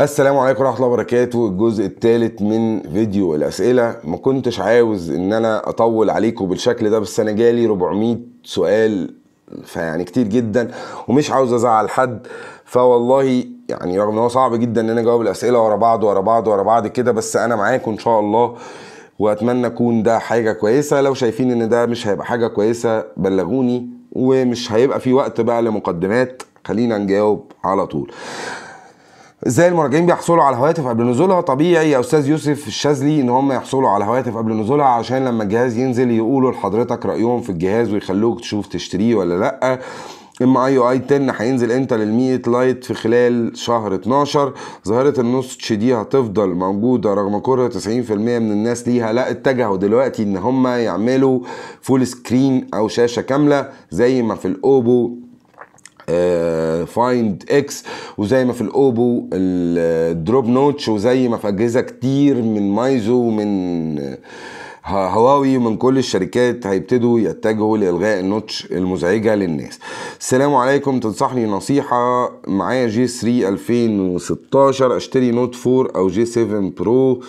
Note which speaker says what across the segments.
Speaker 1: السلام عليكم ورحمه الله وبركاته الجزء الثالث من فيديو الاسئله ما كنتش عاوز ان انا اطول عليكم بالشكل ده بس انا جالي 400 سؤال فيعني كتير جدا ومش عاوز ازعل حد فوالله يعني رغم ان هو صعب جدا ان انا اجاوب الاسئله ورا بعض ورا بعض ورا بعض كده بس انا معاكم ان شاء الله واتمنى اكون ده حاجه كويسه لو شايفين ان ده مش هيبقى حاجه كويسه بلغوني ومش هيبقى في وقت بقى لمقدمات خلينا نجاوب على طول ازاي المراجعين بيحصلوا على هواتف قبل نزولها طبيعي يا استاذ يوسف الشاذلي ان هم يحصلوا على هواتف قبل نزولها عشان لما الجهاز ينزل يقولوا لحضرتك رايهم في الجهاز ويخلوك تشوف تشتريه ولا لا ام اي او اي 10 هينزل امتى لل 100 لايت في خلال شهر 12 ظاهره النوتش دي هتفضل موجوده رغم كره 90% من الناس ليها لا اتجهوا دلوقتي ان هم يعملوا فول سكرين او شاشه كامله زي ما في الاوبو فايند اكس وزي ما في الاوبو الدروب نوتش وزي ما في اجهزه كتير من مايزو ومن آه، هواوي ومن كل الشركات هيبتدوا يتجهوا لالغاء النوتش المزعجه للناس السلام عليكم تنصحني نصيحه معايا جي 3 2016 اشتري نوت 4 او جي 7 برو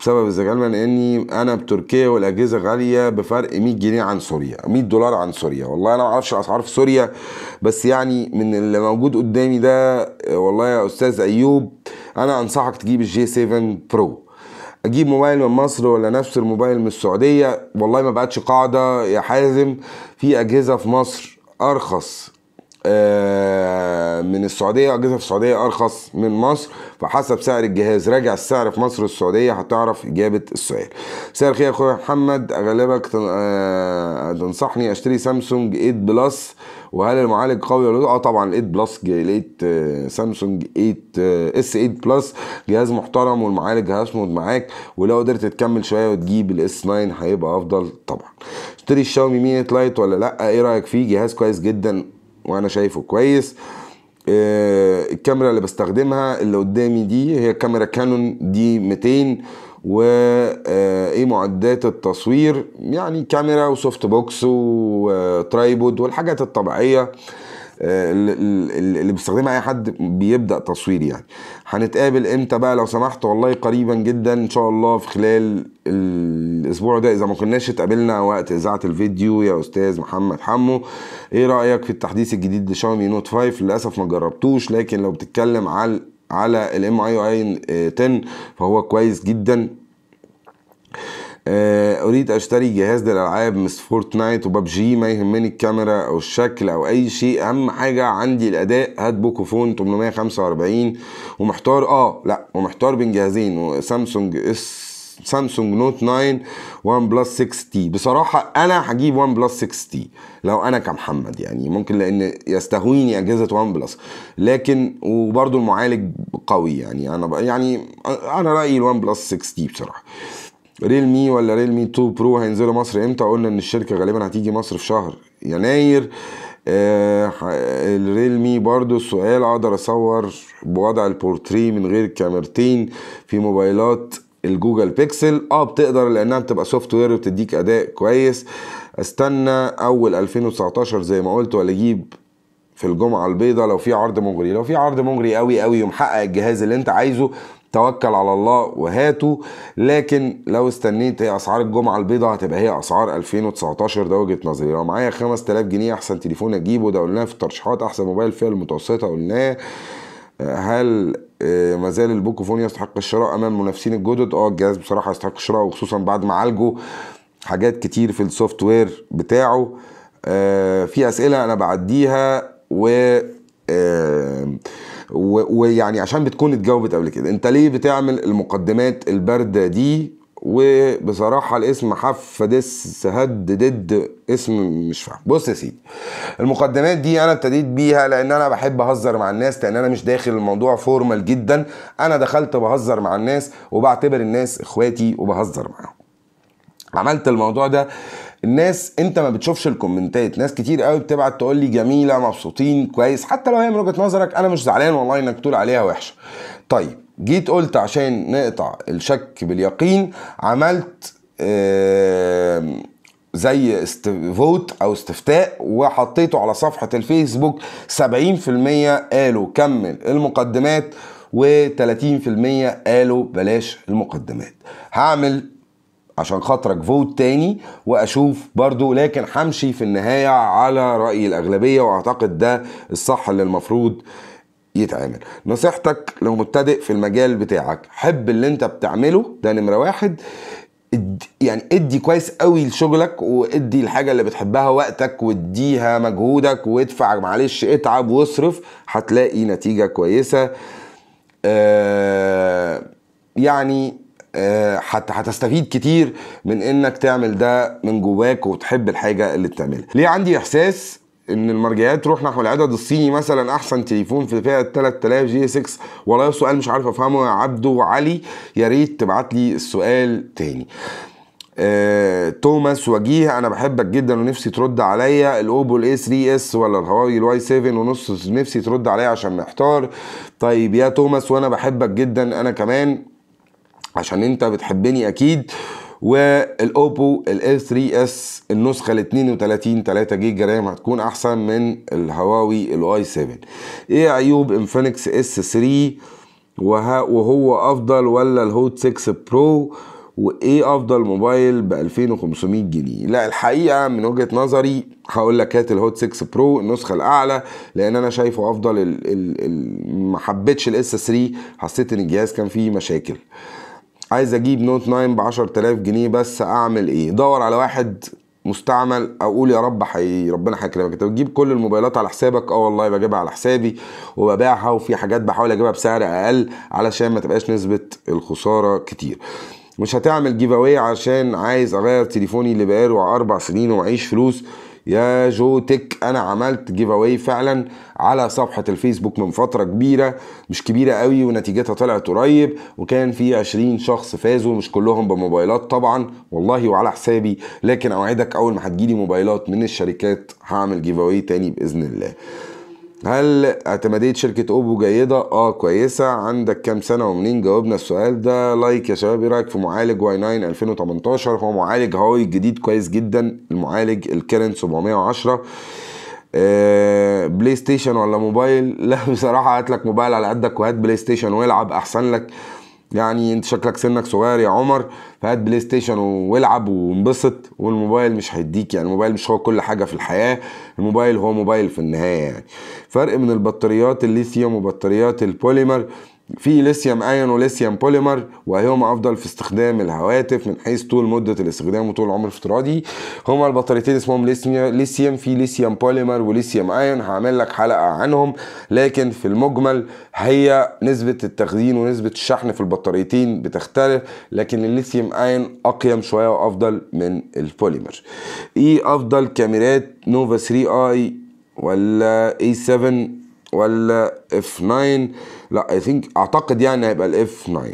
Speaker 1: بسبب الزغالمه لاني انا بتركيا والاجهزه غاليه بفرق 100 جنيه عن سوريا 100 دولار عن سوريا والله انا ما اعرفش الاسعار في سوريا بس يعني من اللي موجود قدامي ده والله يا استاذ ايوب انا انصحك تجيب الجي 7 برو اجيب موبايل من مصر ولا نفس الموبايل من السعوديه والله ما بقتش قاعده يا حازم في اجهزه في مصر ارخص آه، من السعودية أجهزة في السعودية أرخص من مصر فحسب سعر الجهاز راجع السعر في مصر والسعودية هتعرف إجابة السؤال مساء الخير يا أخويا محمد أغلبك آه، تنصحني أشتري سامسونج 8 بلس وهل المعالج قوي ولا لا؟ اه طبعا 8 بلس جيليت آه، سامسونج 8 اس 8 بلس جهاز محترم والمعالج هيصمد معاك ولو قدرت تكمل شويه وتجيب الاس 9 هيبقى افضل طبعا اشتري الشاومي مينيت لايت ولا لا ايه رايك فيه جهاز كويس جدا وانا شايفه كويس آه، الكاميرا اللي بستخدمها اللي قدامي دي هي كاميرا كانون دي 200 و آه، ايه معدات التصوير يعني كاميرا وسوفت بوكس وترايبود والحاجات الطبيعيه آه، اللي بيستخدمها اي حد بيبدا تصوير يعني هنتقابل امتى بقى لو سمحت والله قريبا جدا ان شاء الله في خلال الاسبوع ده اذا ما كناش اتقابلنا وقت اذاعه الفيديو يا استاذ محمد حمو ايه رايك في التحديث الجديد لشاومي نوت 5 للاسف ما جربتوش لكن لو بتتكلم على على الام اي اي 10 فهو كويس جدا آه، اريد اشتري جهاز للالعاب مس فورتنايت وببجي ما يهمني الكاميرا او الشكل او اي شيء اهم حاجه عندي الاداء هات بوكو فون 845 ومحتار اه لا ومحتار بين جهازين سامسونج اس سامسونج نوت 9 وان بلس 6 تي بصراحه انا هجيب وان بلس 6 تي لو انا كمحمد يعني ممكن لان يستهويني اجهزه وان بلس لكن وبرده المعالج قوي يعني انا يعني انا رايي الوان بلس 6 تي بصراحه ريل مي ولا ريل مي 2 برو هينزلوا مصر امتى قلنا ان الشركه غالبا هتيجي مصر في شهر يناير آه مي برضو السؤال اقدر اصور بوضع البورتري من غير كاميرتين في موبايلات الجوجل بيكسل اه بتقدر لانها بتبقى سوفت وير وبتديك اداء كويس استنى اول 2019 زي ما قلت ولا اجيب في الجمعه البيضاء لو في عرض مغري لو في عرض مغري قوي قوي ومحقق الجهاز اللي انت عايزه توكل على الله وهاته لكن لو استنيت هي ايه اسعار الجمعه البيضاء هتبقى هي اسعار 2019 ده وجهه نظري لو معايا 5000 جنيه احسن تليفون اجيبه ده قلناه في الترشيحات احسن موبايل فئه المتوسطه قلناه هل آه، ما زال البوكو فون يستحق الشراء امام منافسين الجدد اه الجهاز بصراحه يستحق الشراء وخصوصا بعد ما عالجه حاجات كتير في السوفت وير بتاعه آه، في اسئله انا بعديها و ويعني عشان بتكون اتجاوبت قبل كده انت ليه بتعمل المقدمات البارده دي وبصراحه الاسم حف دس هد دد اسم مش فاهم بص يا سيدي المقدمات دي انا ابتديت بيها لان انا بحب اهزر مع الناس لان انا مش داخل الموضوع فورمال جدا انا دخلت بهزر مع الناس وبعتبر الناس اخواتي وبهزر معاهم عملت الموضوع ده الناس انت ما بتشوفش الكومنتات ناس كتير قوي بتبعت تقول لي جميله مبسوطين كويس حتى لو هي من وجهه نظرك انا مش زعلان والله انك تقول عليها وحشه طيب جيت قلت عشان نقطع الشك باليقين عملت زي فوت او استفتاء وحطيته على صفحه الفيسبوك 70% قالوا كمل المقدمات و30% قالوا بلاش المقدمات هعمل عشان خاطرك فوت تاني واشوف برضو لكن همشي في النهايه على راي الاغلبيه واعتقد ده الصح اللي المفروض يتعمل نصيحتك لو مبتدئ في المجال بتاعك حب اللي انت بتعمله ده نمره واحد يعني ادي كويس قوي لشغلك وادي الحاجة اللي بتحبها وقتك واديها مجهودك وادفع معلش اتعب واصرف هتلاقي نتيجة كويسة آه يعني آه، هتستفيد كتير من انك تعمل ده من جواك وتحب الحاجه اللي بتعملها ليه عندي احساس ان المرجعيات تروح نحو العدد الصيني مثلا احسن تليفون في فئه 3000 جي 6 والله سؤال مش عارف افهمه يا عبده وعلي يا ريت تبعت لي السؤال تاني آه، توماس وجيه انا بحبك جدا ونفسي ترد عليا الاوبو الاي 3 اس ولا الهواوي الواي 7 ونص نفسي ترد عليا عشان محتار طيب يا توماس وانا بحبك جدا انا كمان عشان انت بتحبني اكيد والاوبو ال 3 اس النسخه ال 32 3 جيجا رام هتكون احسن من الهواوي الاي 7 ايه عيوب انفينكس اس 3 وهو افضل ولا الهوت 6 برو وايه افضل موبايل ب 2500 جنيه لا الحقيقه من وجهه نظري هقول لك هات الهوت 6 برو النسخه الاعلى لان انا شايفه افضل ما حبيتش الاس 3 حسيت ان الجهاز كان فيه مشاكل عايز اجيب نوت 9 ب 10000 جنيه بس اعمل ايه دور على واحد مستعمل اقول يا رب حي ربنا هيكرمك انت بتجيب كل الموبايلات على حسابك اه والله بجيبها على حسابي وببيعها وفي حاجات بحاول اجيبها بسعر اقل علشان ما تبقاش نسبه الخساره كتير مش هتعمل جيف اواي عشان عايز اغير تليفوني اللي بقاله اربع سنين ومعيش فلوس يا جو تك انا عملت جيف اواي فعلا على صفحه الفيسبوك من فتره كبيره مش كبيره قوي ونتيجتها طلعت قريب وكان في 20 شخص فازوا مش كلهم بموبايلات طبعا والله وعلى حسابي لكن اوعدك اول ما هتجيلي موبايلات من الشركات هعمل جيف اواي تاني باذن الله هل اعتمادية شركة اوبو جيدة؟ اه كويسة عندك كام سنة ومنين؟ جاوبنا السؤال ده لايك يا شباب ايه رايك في معالج واي 9 2018 هو معالج هواوي جديد كويس جدا المعالج الكيرنت 710 آه، بلاي ستيشن ولا موبايل؟ لا بصراحة هات لك موبايل على قدك وهات بلاي ستيشن والعب احسن لك يعني انت شكلك سنك صغير يا عمر فهات بلاي ستيشن والعب وانبسط والموبايل مش هيديك يعني الموبايل مش هو كل حاجه في الحياه الموبايل هو موبايل في النهايه يعني فرق من البطاريات الليثيوم وبطاريات البوليمر في ليثيوم ايون وليثيوم بوليمر وايهما افضل في استخدام الهواتف من حيث طول مده الاستخدام وطول العمر الافتراضي هما البطاريتين اسمهم ليثيوم في ليثيوم بوليمر وليثيوم ايون هعمل لك حلقه عنهم لكن في المجمل هي نسبه التخزين ونسبه الشحن في البطاريتين بتختلف لكن الليثيوم ايون اقيم شويه وافضل من البوليمر ايه افضل كاميرات نوفا 3 اي ولا اي 7 ولا اف 9 لا اي ثينك اعتقد يعني هيبقى الاف 9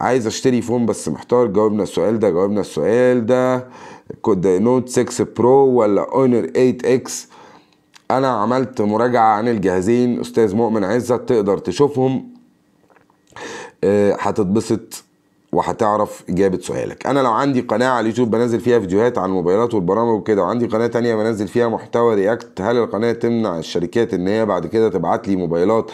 Speaker 1: عايز اشتري فون بس محتار جاوبنا السؤال ده جاوبنا السؤال ده كود نوت 6 برو ولا اونر 8 اكس انا عملت مراجعه عن الجهازين استاذ مؤمن عزت تقدر تشوفهم آه، هتتبسط وهتعرف اجابه سؤالك انا لو عندي قناه على اليوتيوب بنزل فيها فيديوهات عن الموبايلات والبرامج وكده وعندي قناه تانية بنزل فيها محتوى رياكت هل القناه تمنع الشركات ان هي بعد كده تبعت لي موبايلات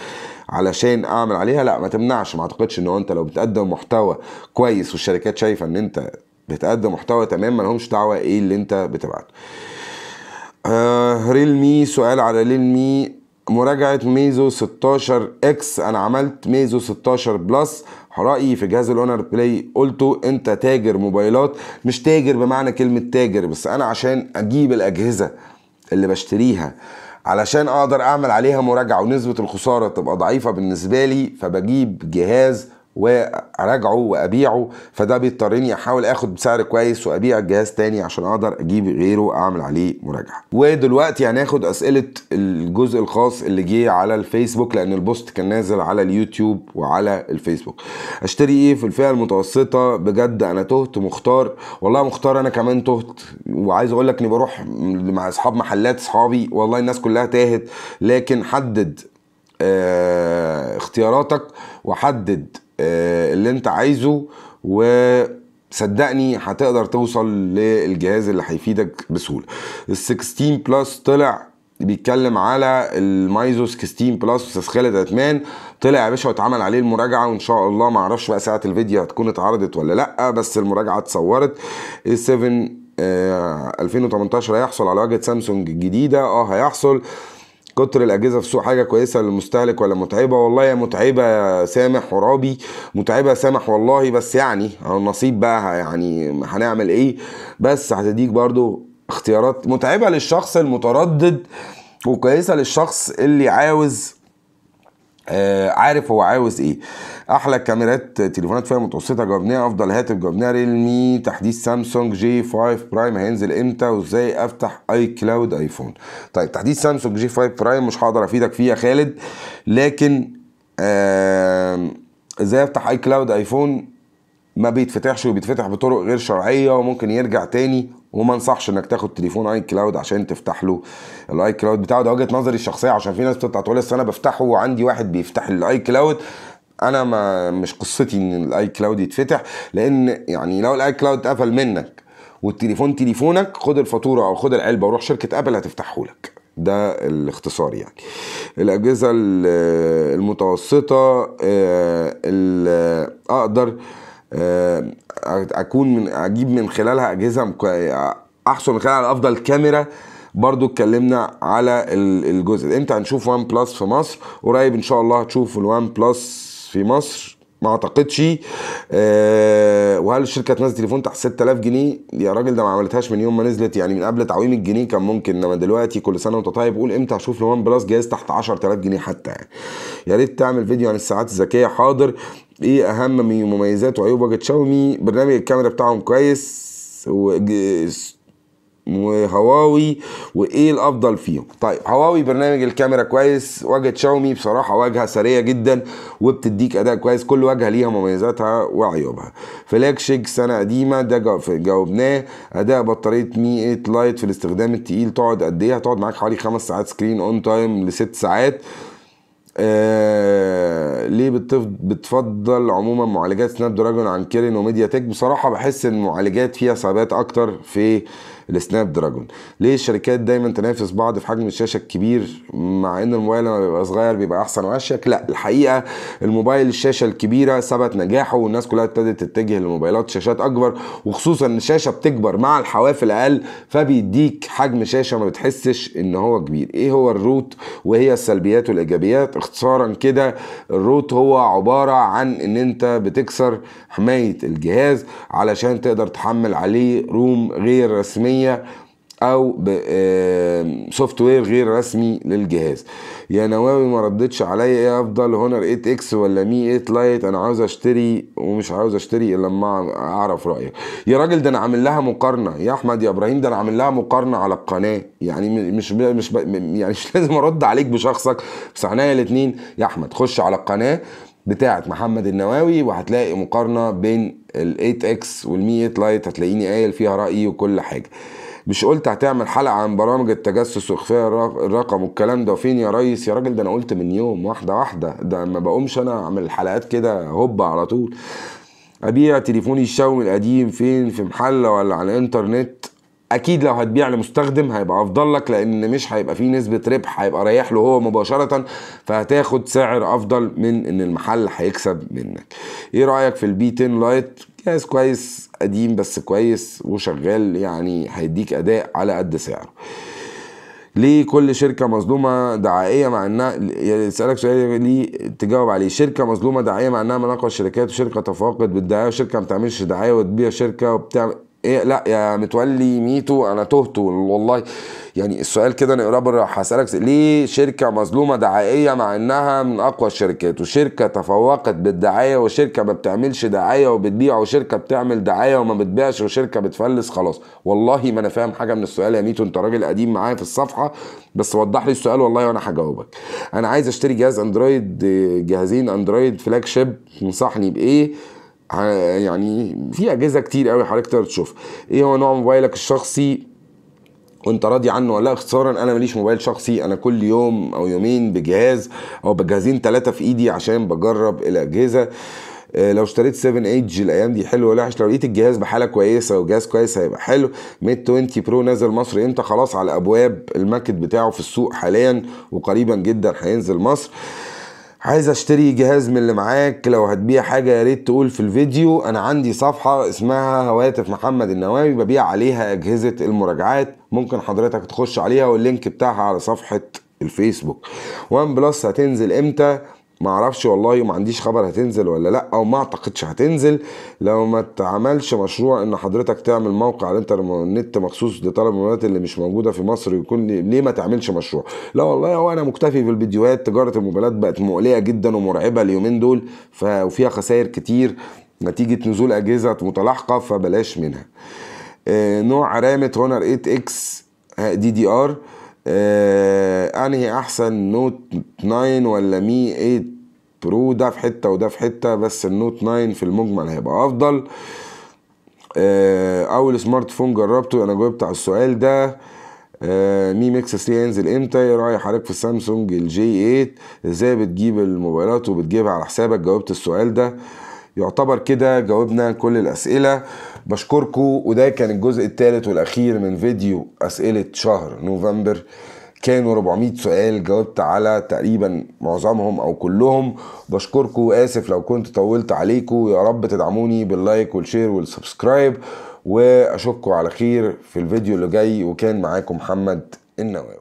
Speaker 1: علشان اعمل عليها لا ما تمنعش ما اعتقدش ان انت لو بتقدم محتوى كويس والشركات شايفه ان انت بتقدم محتوى تمام ما لهمش دعوه ايه اللي انت بتبعته آه ريلمي سؤال على ريلمي مراجعة ميزو 16 اكس انا عملت ميزو 16 بلس رأيي في جهاز الاونر بلاي قلته انت تاجر موبايلات مش تاجر بمعنى كلمة تاجر بس انا عشان اجيب الاجهزة اللي بشتريها علشان اقدر اعمل عليها مراجعة ونسبة الخسارة تبقى ضعيفة بالنسبة لي فبجيب جهاز وراجعه وابيعه فده بيضطرني احاول اخد بسعر كويس وابيع الجهاز تاني عشان اقدر اجيب غيره اعمل عليه مراجعه ودلوقتي هناخد اسئله الجزء الخاص اللي جه على الفيسبوك لان البوست كان نازل على اليوتيوب وعلى الفيسبوك اشتري ايه في الفئه المتوسطه بجد انا تهت مختار والله مختار انا كمان تهت وعايز اقول لك اني بروح مع اصحاب محلات اصحابي والله الناس كلها تاهت لكن حدد اه اختياراتك وحدد آه، اللي انت عايزه وصدقني هتقدر توصل للجهاز اللي هيفيدك بسهوله ال 16 بلس طلع بيتكلم على المايزو 16 بلس وتسخيله ادمان طلع يا باشا واتعمل عليه المراجعه وان شاء الله ما اعرفش بقى ساعه الفيديو هتكون اتعرضت ولا لا بس المراجعه اتصورت ال 7 آه 2018 هيحصل على واجهه سامسونج الجديده اه هيحصل كتر الاجهزه في السوق حاجه كويسه للمستهلك ولا متعبه والله يا متعبه يا سامح ورابي متعبه يا سامح والله بس يعني النصيب بقى يعني هنعمل ايه بس هتديك برضو اختيارات متعبه للشخص المتردد وكويسه للشخص اللي عاوز آه عارف هو عاوز ايه احلى كاميرات تليفونات فيها متوسطه جوابنيه افضل هاتف جوابنيه ريلمي تحديث سامسونج جي 5 برايم هينزل امتى وازاي افتح اي كلاود ايفون طيب تحديث سامسونج جي 5 برايم مش هقدر افيدك فيه يا خالد لكن ازاي آه افتح اي كلاود ايفون ما بيتفتحش وبيتفتح بطرق غير شرعيه وممكن يرجع تاني وما انصحش انك تاخد تليفون اي كلاود عشان تفتح له الاي كلاود بتاعه ده وجهه نظري الشخصيه عشان في ناس بتطلع تقول انا بفتحه وعندي واحد بيفتح الاي كلاود انا ما مش قصتي ان الاي كلاود يتفتح لان يعني لو الاي كلاود اتقفل منك والتليفون تليفونك خد الفاتوره او خد العلبه وروح شركه ابل هتفتحه لك ده الاختصار يعني الاجهزه المتوسطه آه، آه، اقدر آه، اكون من اجيب من خلالها اجهزه احصل من خلالها على افضل كاميرا برضو اتكلمنا على الجزء ده امتى هنشوف وان بلس في مصر قريب ان شاء الله هتشوف الوان بلس في مصر ما اعتقدش أه وهل الشركه تنزل تليفون تحت 6000 جنيه يا راجل ده ما عملتهاش من يوم ما نزلت يعني من قبل تعويم الجنيه كان ممكن انما دلوقتي كل سنه وانت طيب قول امتى هشوف الوان بلس جهاز تحت 10000 جنيه حتى يعني يا ريت تعمل فيديو عن الساعات الذكيه حاضر ايه اهم من مميزات وعيوب واجهه شاومي برنامج الكاميرا بتاعهم كويس وهواوي وايه الافضل فيهم طيب هواوي برنامج الكاميرا كويس واجهه شاومي بصراحه واجهه سريه جدا وبتديك اداء كويس كل واجهه ليها مميزاتها وعيوبها فلاج شيك سنه قديمه ده جاوبناه اداء بطاريه مي 8 لايت في الاستخدام التقيل تقعد قد ايه هتقعد معاك حوالي 5 ساعات سكرين اون تايم لست ساعات آه ليه بتفضل عموما معالجات سناب دراجون عن كيرين وميديا تك بصراحه بحس ان المعالجات فيها صعوبات اكتر في السناب دراجون ليه الشركات دايما تنافس بعض في حجم الشاشه الكبير مع ان الموبايل لما بيبقى صغير بيبقى احسن واشيك لا الحقيقه الموبايل الشاشه الكبيره ثبت نجاحه والناس كلها ابتدت تتجه لموبايلات شاشات اكبر وخصوصا ان الشاشه بتكبر مع الحواف الاقل فبيديك حجم شاشه ما بتحسش ان هو كبير ايه هو الروت وهي السلبيات والايجابيات اختصارا كده الروت هو عبارة عن ان انت بتكسر حماية الجهاز علشان تقدر تحمل عليه روم غير رسمية او سوفت وير غير رسمي للجهاز يا نواوي ما ردتش عليا ايه افضل هونر 8 اكس ولا مي 8 لايت انا عاوز اشتري ومش عاوز اشتري الا لما اعرف رايك يا راجل ده انا عامل لها مقارنه يا احمد يا ابراهيم ده انا عامل لها مقارنه على القناه يعني مش ب... مش ب... يعني مش لازم ارد عليك بشخصك بس عينيا الاثنين يا احمد خش على القناه بتاعه محمد النواوي وهتلاقي مقارنه بين ال 8 اكس وال 100 لايت هتلاقيني قايل فيها رايي وكل حاجه مش قلت هتعمل حلقه عن برامج التجسس واخفاء الرقم والكلام ده فين يا ريس يا راجل ده انا قلت من يوم واحده واحده ده ما بقومش انا اعمل حلقات كده هوبا على طول ابيع تليفوني الشاومي القديم فين في محله ولا على الانترنت اكيد لو هتبيع لمستخدم هيبقى افضل لك لان مش هيبقى فيه نسبه ربح هيبقى رايح له هو مباشره فهتاخد سعر افضل من ان المحل هيكسب منك ايه رايك في البي 10 لايت جهاز كويس قديم بس كويس وشغال يعني هيديك اداء على قد سعره ليه كل شركه مظلومه دعائيه مع انها يسالك سؤال ليه تجاوب عليه شركه مظلومه دعائيه مع انها مناقشه شركات وشركه تفاقد بالدعايه وشركه ما بتعملش دعايه وتبيع شركه وبتعمل ايه لا يا متولي ميتو انا تهت والله يعني السؤال كده انا قريب هسالك ليه شركه مظلومه دعائيه مع انها من اقوى الشركات وشركه تفوقت بالدعايه وشركه ما بتعملش دعايه وبتبيع وشركه بتعمل دعايه وما بتبيعش وشركه بتفلس خلاص والله ما انا فاهم حاجه من السؤال يا ميتو انت راجل قديم معايا في الصفحه بس وضح لي السؤال والله وانا هجاوبك انا عايز اشتري جهاز اندرويد جهازين اندرويد فلاج شيب تنصحني بايه يعني في اجهزه كتير قوي حضرتك تقدر تشوفها ايه هو نوع موبايلك الشخصي وانت راضي عنه ولا لا اختصارا انا ماليش موبايل شخصي انا كل يوم او يومين بجهاز او بجهازين ثلاثه في ايدي عشان بجرب الاجهزه آه، لو اشتريت 7 ايدج الايام دي حلو ولا وحش لو لقيت الجهاز بحاله كويسه وجهاز كويس هيبقى حلو ميد 20 برو نازل مصر امتى خلاص على ابواب الماركت بتاعه في السوق حاليا وقريبا جدا هينزل مصر عايز اشتري جهاز من اللي معاك لو هتبيع حاجه يا ريت تقول في الفيديو انا عندي صفحه اسمها هواتف محمد النواوي ببيع عليها اجهزه المراجعات ممكن حضرتك تخش عليها واللينك بتاعها على صفحه الفيسبوك وان بلس هتنزل امتى ما اعرفش والله وما عنديش خبر هتنزل ولا لا او ما اعتقدش هتنزل لو ما اتعملش مشروع ان حضرتك تعمل موقع على الانترنت مخصوص لطلب المولات اللي مش موجوده في مصر يكون ليه ما تعملش مشروع لا والله هو انا مكتفي بالفيديوهات تجاره الموبايلات بقت مقلية جدا ومرعبه اليومين دول وفيها خسائر كتير نتيجه نزول اجهزه متلاحقه فبلاش منها آه، نوع رامه هونر 8 اكس آه، دي دي ار آه انهي احسن نوت 9 ولا مي 8 برو ده في حته وده في حته بس النوت 9 في المجمل هيبقى افضل آه اول سمارت فون جربته انا جاوبت على السؤال ده آه مي ميكس 3 هينزل امتى ايه راي حضرتك في السامسونج الجي 8 ازاي بتجيب الموبايلات وبتجيبها على حسابك جاوبت السؤال ده آه يعتبر كده جاوبنا كل الأسئلة بشكركم وده كان الجزء الثالث والأخير من فيديو أسئلة شهر نوفمبر كانوا 400 سؤال جاوبت على تقريبا معظمهم او كلهم بشكركم واسف لو كنت طولت عليكم يا رب تدعموني باللايك والشير والسبسكرايب واشوفكم على خير في الفيديو اللي جاي وكان معاكم محمد النواوي